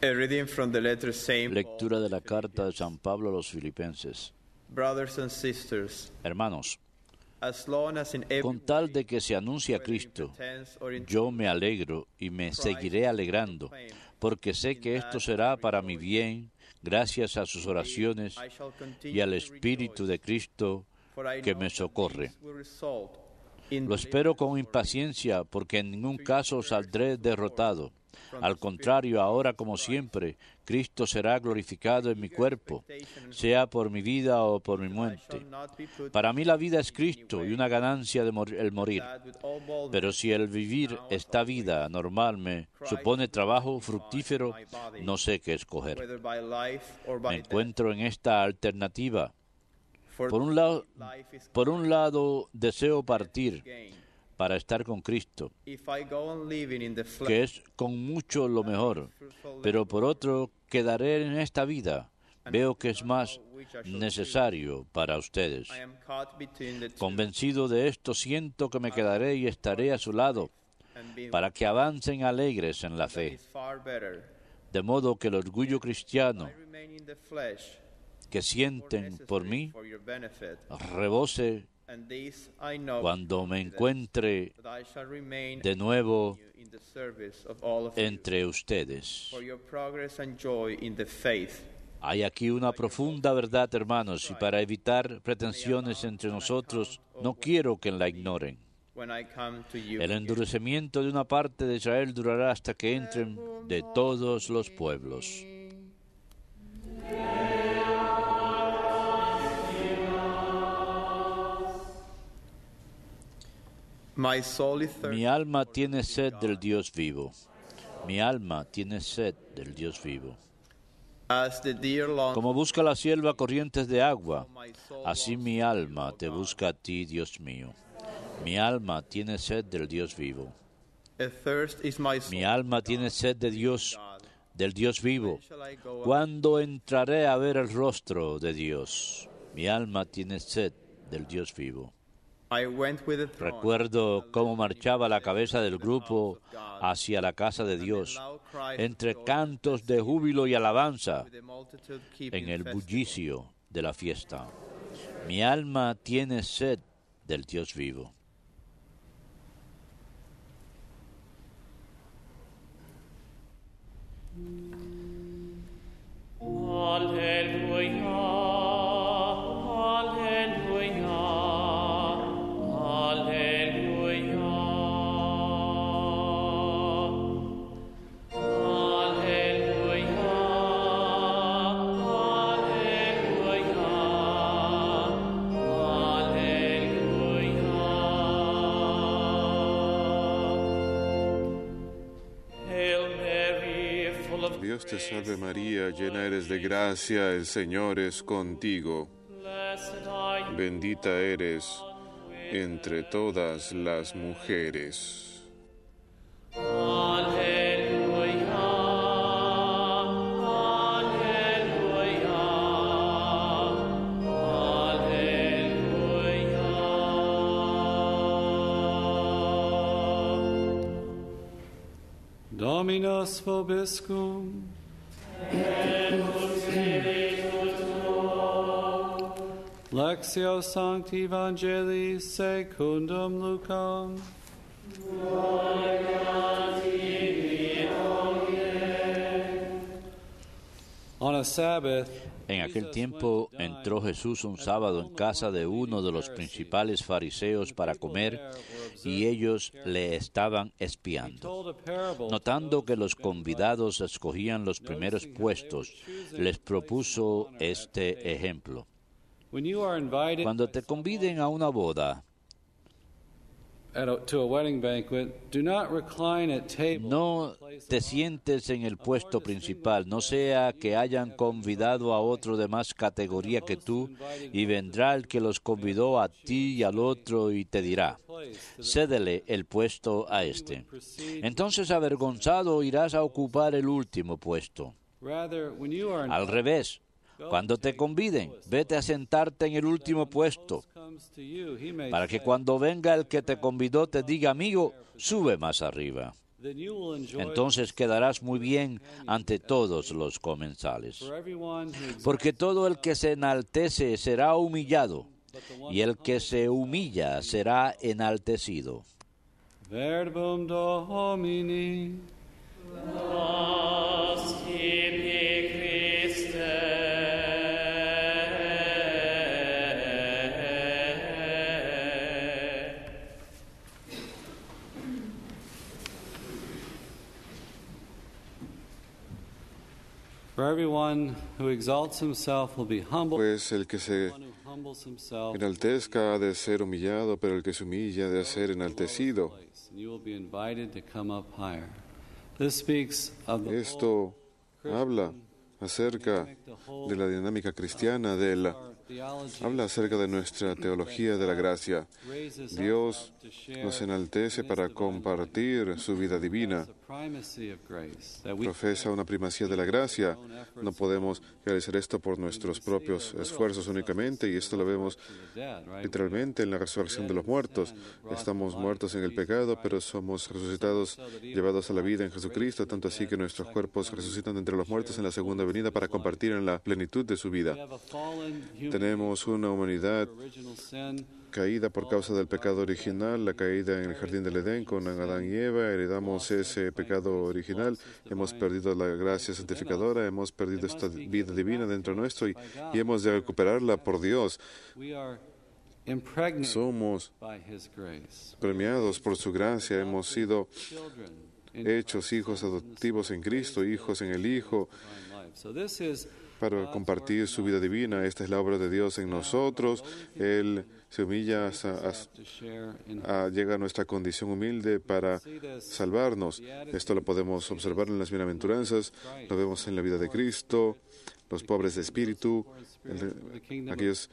Lectura de la carta de San Pablo a los Filipenses. Hermanos, con tal de que se anuncie a Cristo, yo me alegro y me seguiré alegrando, porque sé que esto será para mi bien gracias a sus oraciones y al Espíritu de Cristo que me socorre. Lo espero con impaciencia, porque en ningún caso saldré derrotado al contrario, ahora como siempre, Cristo será glorificado en mi cuerpo, sea por mi vida o por mi muerte. Para mí la vida es Cristo y una ganancia de el morir. Pero si el vivir esta vida normal me supone trabajo fructífero, no sé qué escoger. Me encuentro en esta alternativa. Por un lado, por un lado deseo partir para estar con Cristo, que es con mucho lo mejor, pero por otro quedaré en esta vida. Veo que es más necesario para ustedes. Convencido de esto, siento que me quedaré y estaré a su lado para que avancen alegres en la fe. De modo que el orgullo cristiano que sienten por mí rebose cuando me encuentre de nuevo entre ustedes. Hay aquí una profunda verdad, hermanos, y para evitar pretensiones entre nosotros, no quiero que la ignoren. El endurecimiento de una parte de Israel durará hasta que entren de todos los pueblos. Mi alma tiene sed del Dios vivo. Mi alma tiene sed del Dios vivo. Como busca la sierva corrientes de agua, así mi alma te busca a ti, Dios mío. Mi alma tiene sed del Dios vivo. Mi alma tiene sed de Dios, del Dios vivo. Cuando entraré a ver el rostro de Dios? Mi alma tiene sed del Dios vivo. Recuerdo cómo marchaba la cabeza del grupo hacia la casa de Dios, entre cantos de júbilo y alabanza, en el bullicio de la fiesta. Mi alma tiene sed del Dios vivo. Dios te salve María, llena eres de gracia, el Señor es contigo. Bendita eres entre todas las mujeres. Dominus vobiscum. Lexio Sancti Evangelii secundum Lucam. On a Sabbath, En aquel tiempo entró Jesús un sábado en casa de uno de los principales fariseos para comer y ellos le estaban espiando. Notando que los convidados escogían los primeros puestos, les propuso este ejemplo. Cuando te conviden a una boda, no te sientes en el puesto principal, no sea que hayan convidado a otro de más categoría que tú, y vendrá el que los convidó a ti y al otro y te dirá, cédele el puesto a este. Entonces avergonzado irás a ocupar el último puesto. Al revés, cuando te conviden, vete a sentarte en el último puesto, para que cuando venga el que te convidó te diga, amigo, sube más arriba. Entonces quedarás muy bien ante todos los comensales. Porque todo el que se enaltece será humillado, y el que se humilla será enaltecido. Pues el que se enaltezca ha de ser humillado, pero el que se humilla ha de ser enaltecido. Esto habla acerca de la dinámica cristiana de la habla acerca de nuestra teología de la gracia. Dios nos enaltece para compartir su vida divina. Profesa una primacía de la gracia. No podemos realizar esto por nuestros propios esfuerzos únicamente y esto lo vemos literalmente en la resurrección de los muertos. Estamos muertos en el pecado, pero somos resucitados, llevados a la vida en Jesucristo, tanto así que nuestros cuerpos resucitan entre los muertos en la segunda venida para compartir en la plenitud de su vida tenemos una humanidad caída por causa del pecado original, la caída en el jardín del Edén con Adán y Eva, heredamos ese pecado original, hemos perdido la gracia santificadora, hemos perdido esta vida divina dentro nuestro y, y hemos de recuperarla por Dios. Somos premiados por su gracia, hemos sido hechos hijos adoptivos en Cristo, hijos en el Hijo para ah, compartir su vida divina. Esta es la obra de Dios en nosotros. Él se humilla llega a nuestra condición humilde para salvarnos. Esto lo podemos observar en las bienaventuranzas, lo vemos en la vida de Cristo, los pobres de espíritu, aquellos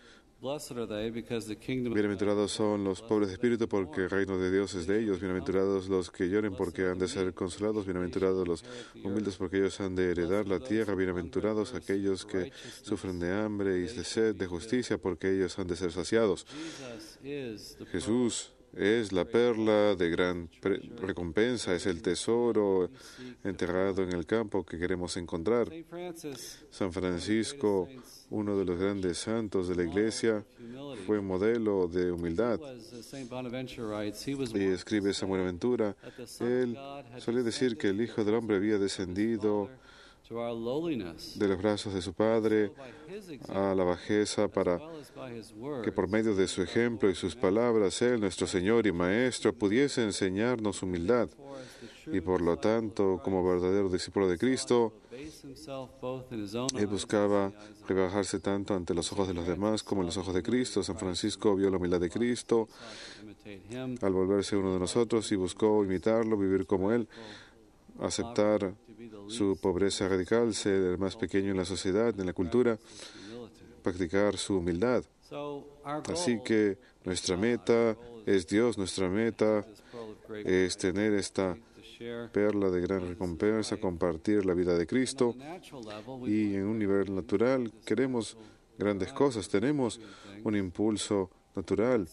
Bienaventurados son los pobres de espíritu porque el reino de Dios es de ellos. Bienaventurados los que lloren porque han de ser consolados. Bienaventurados los humildes porque ellos han de heredar la tierra. Bienaventurados aquellos que sufren de hambre y de sed de justicia porque ellos han de ser saciados. Jesús es la perla de gran recompensa, es el tesoro enterrado en el campo que queremos encontrar. San Francisco, uno de los grandes santos de la Iglesia, fue modelo de humildad. Y escribe San Buenaventura, él solía decir que el Hijo del Hombre había descendido de los brazos de su Padre a la bajeza para que por medio de su ejemplo y sus palabras Él, nuestro Señor y Maestro, pudiese enseñarnos humildad y por lo tanto, como verdadero discípulo de Cristo, Él buscaba rebajarse tanto ante los ojos de los demás como en los ojos de Cristo. San Francisco vio la humildad de Cristo al volverse uno de nosotros y buscó imitarlo, vivir como Él, aceptar su pobreza radical, ser el más pequeño en la sociedad, en la cultura, practicar su humildad. Así que nuestra meta es Dios, nuestra meta es tener esta perla de gran recompensa, compartir la vida de Cristo y en un nivel natural queremos grandes cosas, tenemos un impulso natural,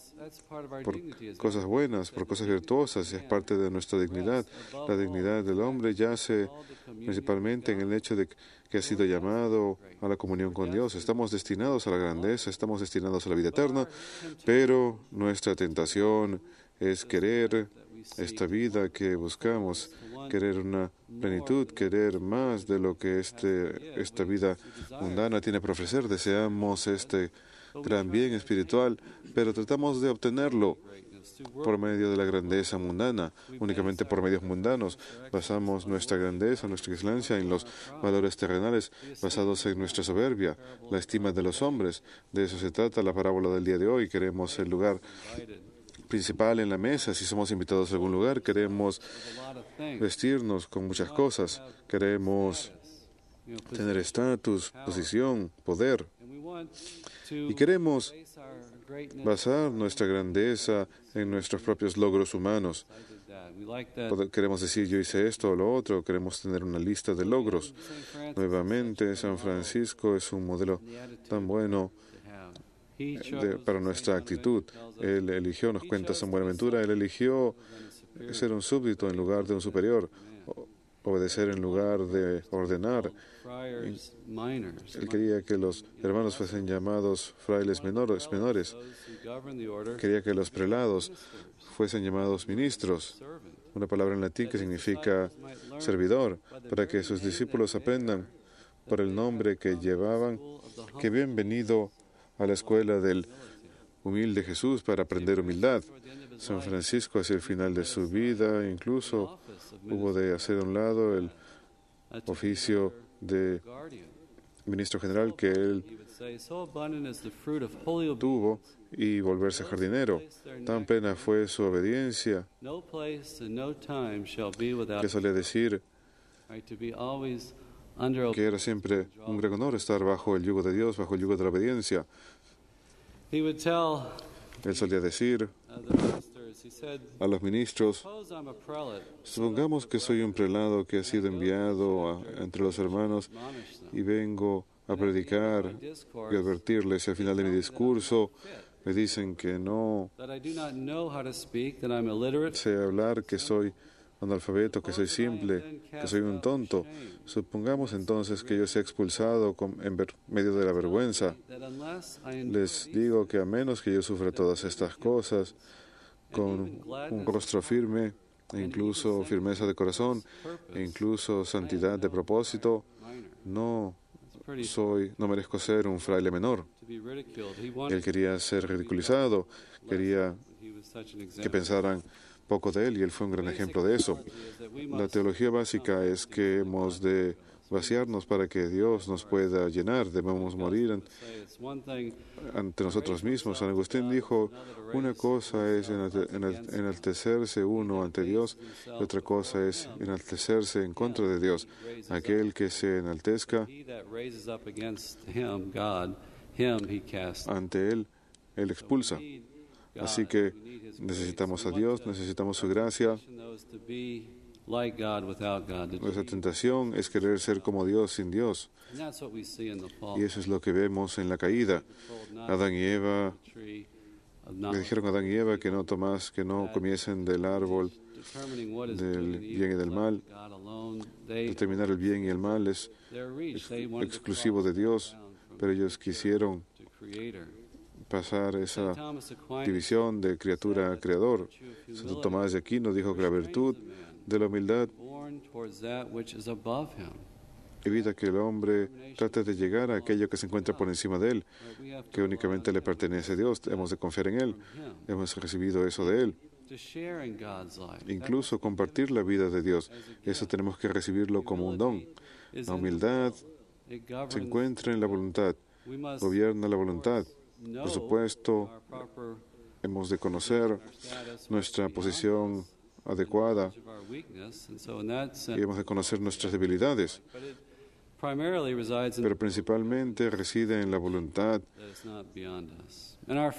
por cosas buenas, por cosas virtuosas, es parte de nuestra dignidad. La dignidad del hombre yace principalmente en el hecho de que ha sido llamado a la comunión con Dios. Estamos destinados a la grandeza, estamos destinados a la vida eterna, pero nuestra tentación es querer esta vida que buscamos, querer una plenitud, querer más de lo que este, esta vida mundana tiene para ofrecer. Deseamos este también espiritual, pero tratamos de obtenerlo por medio de la grandeza mundana, únicamente por medios mundanos. Basamos nuestra grandeza, nuestra excelencia en los valores terrenales, basados en nuestra soberbia, la estima de los hombres. De eso se trata la parábola del día de hoy. Queremos el lugar principal en la mesa, si somos invitados a algún lugar, queremos vestirnos con muchas cosas, queremos tener estatus, posición, poder. Y queremos basar nuestra grandeza en nuestros propios logros humanos. Queremos decir yo hice esto o lo otro, queremos tener una lista de logros. Nuevamente, San Francisco es un modelo tan bueno eh, para nuestra actitud. Él eligió, nos cuenta San Buenaventura, él eligió ser un súbdito en lugar de un superior, obedecer en lugar de ordenar, él quería que los hermanos fuesen llamados frailes menores, menores. Quería que los prelados fuesen llamados ministros, una palabra en latín que significa servidor, para que sus discípulos aprendan por el nombre que llevaban, que habían venido a la escuela del humilde Jesús para aprender humildad. San Francisco hacia el final de su vida incluso hubo de hacer a un lado el oficio de ministro general que él tuvo y volverse jardinero. Tan plena fue su obediencia que solía decir que era siempre un gran honor estar bajo el yugo de Dios, bajo el yugo de la obediencia. Él solía decir a los ministros, supongamos que soy un prelado que ha sido enviado entre los hermanos y vengo a predicar y advertirles. Y al final de mi discurso me dicen que no sé hablar, que soy analfabeto, que soy simple, que soy un tonto. Supongamos entonces que yo sea expulsado en medio de la vergüenza. Les digo que a menos que yo sufra todas estas cosas, con un rostro firme, e incluso firmeza de corazón, e incluso santidad de propósito. No soy, no merezco ser un fraile menor. Él quería ser ridiculizado, quería que pensaran poco de él y él fue un gran ejemplo de eso. La teología básica es que hemos de vaciarnos para que Dios nos pueda llenar. Debemos morir ante nosotros mismos. San Agustín dijo, una cosa es enaltecerse uno ante Dios otra cosa es enaltecerse en contra de Dios. Aquel que se enaltezca ante Él, Él expulsa. Así que necesitamos a Dios, necesitamos su gracia. Nuestra tentación es querer ser como Dios sin Dios. Y eso es lo que vemos en la caída. Adán y Eva le dijeron a Adán y Eva que no tomás, que no comiesen del árbol del bien y del mal. Determinar el bien y el mal es exclusivo de Dios, pero ellos quisieron pasar esa división de criatura a creador. Santo Tomás de Aquino dijo que la virtud de la humildad evita que el hombre trate de llegar a aquello que se encuentra por encima de él, que únicamente le pertenece a Dios. Hemos de confiar en Él, hemos recibido eso de Él. Incluso compartir la vida de Dios, eso tenemos que recibirlo como un don. La humildad se encuentra en la voluntad, gobierna la voluntad. Por supuesto, hemos de conocer nuestra posición adecuada y hemos de conocer nuestras debilidades. Pero principalmente reside en la voluntad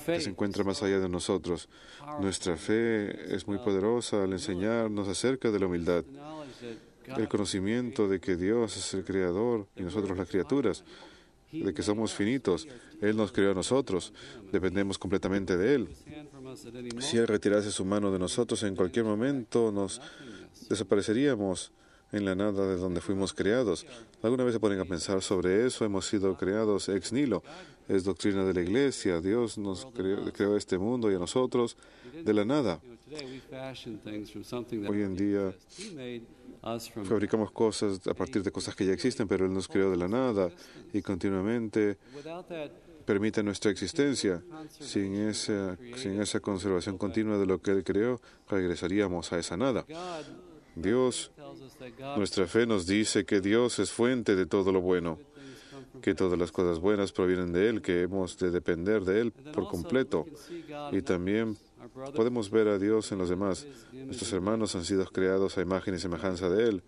que se encuentra más allá de nosotros. Nuestra fe es muy poderosa al enseñarnos acerca de la humildad, el conocimiento de que Dios es el creador y nosotros las criaturas de que somos finitos. Él nos creó a nosotros, dependemos completamente de Él. Si Él retirase su mano de nosotros, en cualquier momento nos desapareceríamos en la nada de donde fuimos creados. ¿Alguna vez se ponen a pensar sobre eso? Hemos sido creados ex nilo. Es doctrina de la Iglesia. Dios nos creó, creó este mundo y a nosotros de la nada. Hoy en día fabricamos cosas a partir de cosas que ya existen, pero Él nos creó de la nada y continuamente permite nuestra existencia. sin esa conservación continua de lo que Él creó, regresaríamos a esa nada. Dios, nuestra fe nos dice que Dios es fuente de todo lo bueno, que todas las cosas buenas provienen de Él, que hemos de depender de Él por completo. Y también podemos ver a Dios en los demás. Nuestros hermanos han sido creados a imagen y semejanza de Él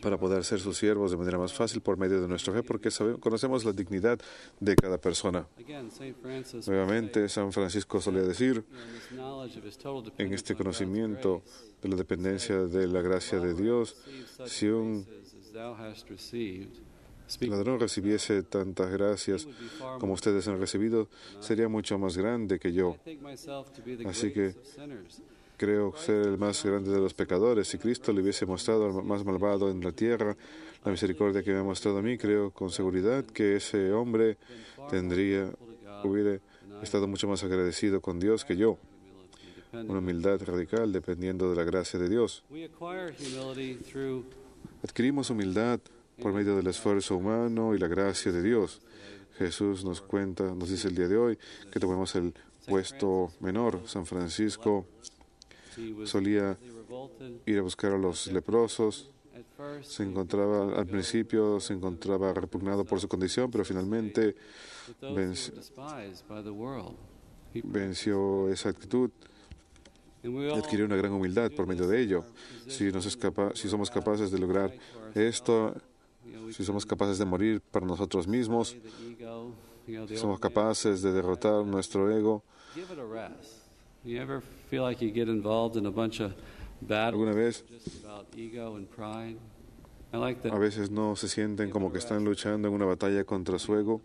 para poder ser sus siervos de manera más fácil por medio de nuestra fe, porque conocemos la dignidad de cada persona. Nuevamente, San Francisco solía decir, en este conocimiento de la dependencia de la gracia de Dios, si un ladrón recibiese tantas gracias como ustedes han recibido, sería mucho más grande que yo. Así que creo ser el más grande de los pecadores. Si Cristo le hubiese mostrado al más malvado en la tierra la misericordia que me ha mostrado a mí, creo con seguridad que ese hombre tendría, hubiera estado mucho más agradecido con Dios que yo. Una humildad radical dependiendo de la gracia de Dios. Adquirimos humildad por medio del esfuerzo humano y la gracia de Dios. Jesús nos cuenta, nos dice el día de hoy, que tomemos el puesto menor. San Francisco pues, solía ir a buscar a los leprosos. Se encontraba, al principio se encontraba repugnado por su condición, pero finalmente venció, esa actitud adquirió una gran humildad por medio de ello. Si, si somos capaces de lograr esto, si somos capaces de morir para nosotros mismos, somos capaces de derrotar nuestro ego, ¿Alguna vez? A veces no se sienten como que están luchando en una batalla contra su ego.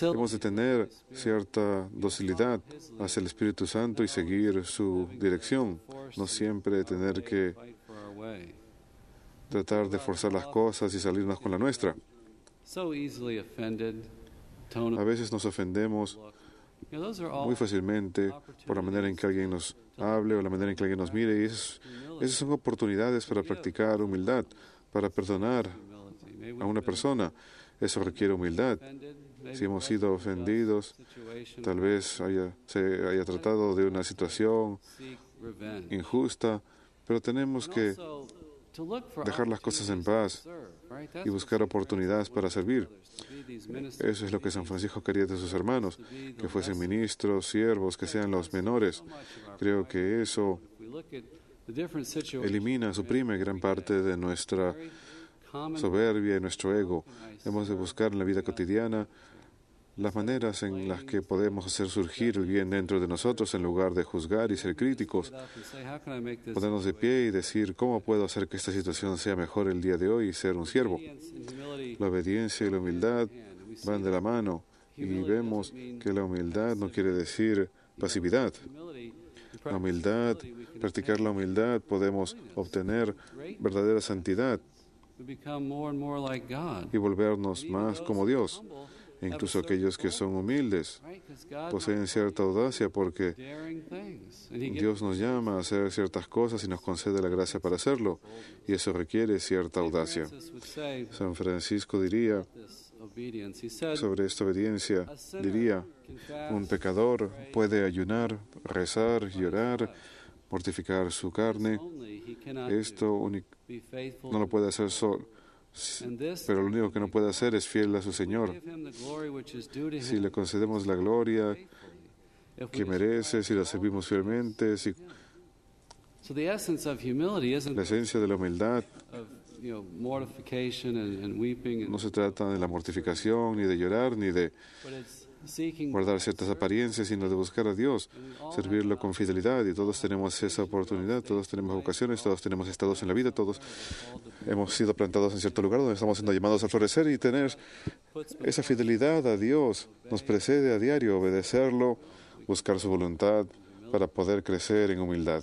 vamos de tener cierta docilidad hacia el Espíritu Santo y seguir su dirección, no siempre tener que tratar de forzar las cosas y salirnos con la nuestra. A veces nos ofendemos muy fácilmente por la manera en que alguien nos hable o la manera en que alguien nos mire. Y esas, esas son oportunidades para practicar humildad, para perdonar a una persona. Eso requiere humildad. Si hemos sido ofendidos, tal vez haya, se haya tratado de una situación injusta, pero tenemos que dejar las cosas en paz y buscar oportunidades para servir. Eso es lo que San Francisco quería de sus hermanos, que fuesen ministros, siervos, que sean los menores. Creo que eso elimina, suprime gran parte de nuestra soberbia y nuestro ego. Hemos de buscar en la vida cotidiana las maneras en las que podemos hacer surgir el bien dentro de nosotros en lugar de juzgar y ser críticos, ponernos de pie y decir, ¿cómo puedo hacer que esta situación sea mejor el día de hoy y ser un siervo? La obediencia y la humildad van de la mano y vemos que la humildad no quiere decir pasividad. La humildad, practicar la humildad, podemos obtener verdadera santidad y volvernos más como Dios. Incluso aquellos que son humildes poseen cierta audacia porque Dios nos llama a hacer ciertas cosas y nos concede la gracia para hacerlo. Y eso requiere cierta audacia. San Francisco diría sobre esta obediencia, diría, un pecador puede ayunar, rezar, llorar, mortificar su carne. Esto no lo puede hacer solo pero lo único que no puede hacer es fiel a su Señor. Si le concedemos la gloria que merece, si la servimos fielmente, si la esencia de la humildad no se trata de la mortificación, ni de llorar, ni de guardar ciertas apariencias, sino de buscar a Dios, servirlo con fidelidad. Y todos tenemos esa oportunidad, todos tenemos vocaciones, todos tenemos estados en la vida, todos hemos sido plantados en cierto lugar donde estamos siendo llamados a florecer y tener esa fidelidad a Dios nos precede a diario, obedecerlo, buscar su voluntad para poder crecer en humildad.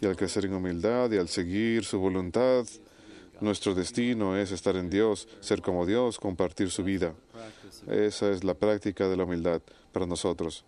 Y al crecer en humildad y al seguir su voluntad, nuestro destino es estar en Dios, ser como Dios, compartir su vida. Esa es la práctica de la humildad para nosotros.